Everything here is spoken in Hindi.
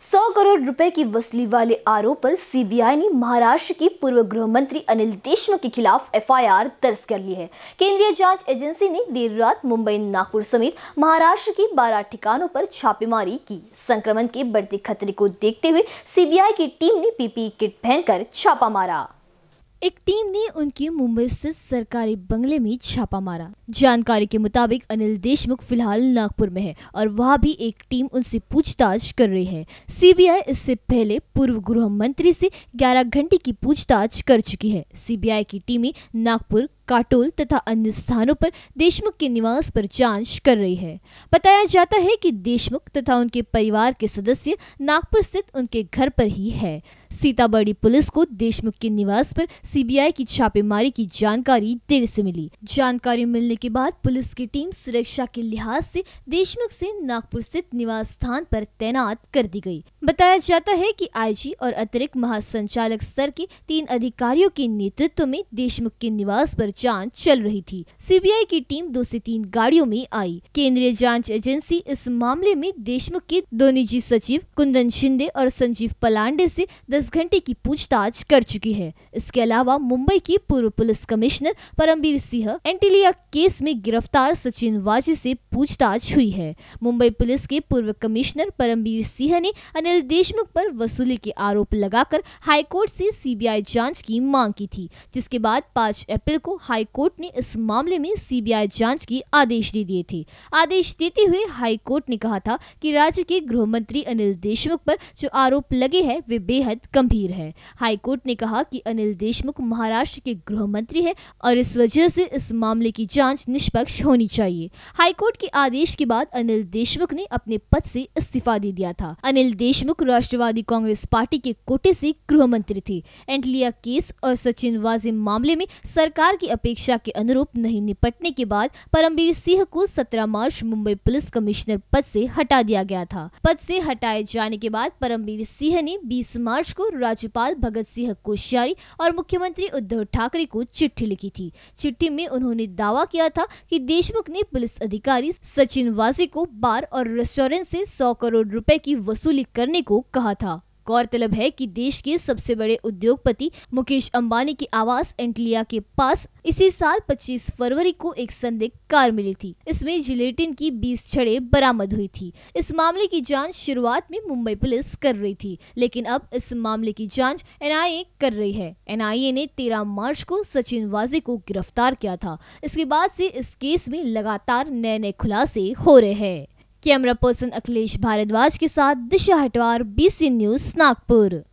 सौ करोड़ रुपए की वसूली वाले आरोप पर सीबीआई ने महाराष्ट्र की पूर्व गृह मंत्री अनिल देशमुख के खिलाफ एफआईआर दर्ज कर ली है केंद्रीय जांच एजेंसी ने देर रात मुंबई नागपुर समेत महाराष्ट्र की बारह ठिकानों पर छापेमारी की संक्रमण के बढ़ते खतरे को देखते हुए सीबीआई की टीम ने पीपीई किट पहनकर छापा मारा एक टीम ने उनके मुंबई स्थित सरकारी बंगले में छापा मारा जानकारी के मुताबिक अनिल देशमुख फिलहाल नागपुर में है और वहाँ भी एक टीम उनसे पूछताछ कर रही है सीबीआई इससे पहले पूर्व गृह मंत्री से 11 घंटे की पूछताछ कर चुकी है सीबीआई की टीमें नागपुर काटोल तथा अन्य स्थानों पर देशमुख के निवास पर जांच कर रही है बताया जाता है कि देशमुख तथा उनके परिवार के सदस्य नागपुर स्थित उनके घर पर ही है सीतामढ़ी पुलिस को देशमुख के निवास पर सीबीआई की छापेमारी की जानकारी देर से मिली जानकारी मिलने के बाद पुलिस की टीम सुरक्षा के लिहाज से देशमुख से नागपुर स्थित निवास स्थान पर तैनात कर दी गई बताया जाता है कि आईजी और अतिरिक्त महासंचालक स्तर के तीन अधिकारियों के नेतृत्व में देशमुख के निवास आरोप जाँच चल रही थी सी की टीम दो ऐसी तीन गाड़ियों में आई केंद्रीय जाँच एजेंसी इस मामले में देशमुख के दो निजी सचिव कुंदन शिंदे और संजीव पलांडे ऐसी 24 घंटे की पूछताछ कर चुकी है इसके अलावा मुंबई की पूर्व police commissioner Parambir Singh Antilia case में गिरफ्तार सचिन वाजी से पूछताछ हुई है मुंबई पुलिस के पूर्व कमिश्नर परमबीर सिंह ने अनिल देशमुख पर वसूली के आरोप लगाकर हाईकोर्ट से सीबीआई जांच की मांग की थी जिसके बाद पाँच अप्रैल को हाईकोर्ट ने इस मामले में सीबीआई जांच की आदेश दे दिए थे आदेश देते हुए हाईकोर्ट ने कहा था कि राज्य के गृह मंत्री अनिल देशमुख पर जो आरोप लगे हैं वे बेहद गंभीर है हाईकोर्ट ने कहा कि अनिल देशमुख महाराष्ट्र के गृह मंत्री है और इस वजह से इस मामले की जांच निष्पक्ष होनी चाहिए हाईकोर्ट के आदेश के बाद अनिल देशमुख ने अपने पद से इस्तीफा दे दिया था अनिल देशमुख राष्ट्रवादी कांग्रेस पार्टी के कोटे से गृह मंत्री थे एंटलिया केस और सचिन वाजे मामले में सरकार की अपेक्षा के अनुरूप नहीं निपटने के बाद परमबीर सिंह को सत्रह मार्च मुंबई पुलिस कमिश्नर पद से हटा दिया गया था पद से हटाए जाने के बाद परमबीर सिंह ने 20 मार्च को राज्यपाल भगत सिंह कोश्यारी और मुख्यमंत्री उद्धव ठाकरे को चिट्ठी लिखी थी चिट्ठी में उन्होंने दावा किया था कि देशमुख ने पुलिस अधिकारी सचिन वासी को बार और रेस्टोरेंट से सौ करोड़ रुपए की वसूली करने को कहा था गौरतलब है कि देश के सबसे बड़े उद्योगपति मुकेश अंबानी की आवास एंटलिया के पास इसी साल 25 फरवरी को एक संदिग्ध कार मिली थी इसमें जिलेटिन की 20 छड़े बरामद हुई थी इस मामले की जांच शुरुआत में मुंबई पुलिस कर रही थी लेकिन अब इस मामले की जांच एनआईए कर रही है एनआईए ने 13 मार्च को सचिन वाजे को गिरफ्तार किया था इसके बाद से इस केस में लगातार नए नए खुलासे हो रहे हैं कैमरा पर्सन अखिलेश भारद्वाज के साथ दिशा हटवार बीसी न्यूज नागपुर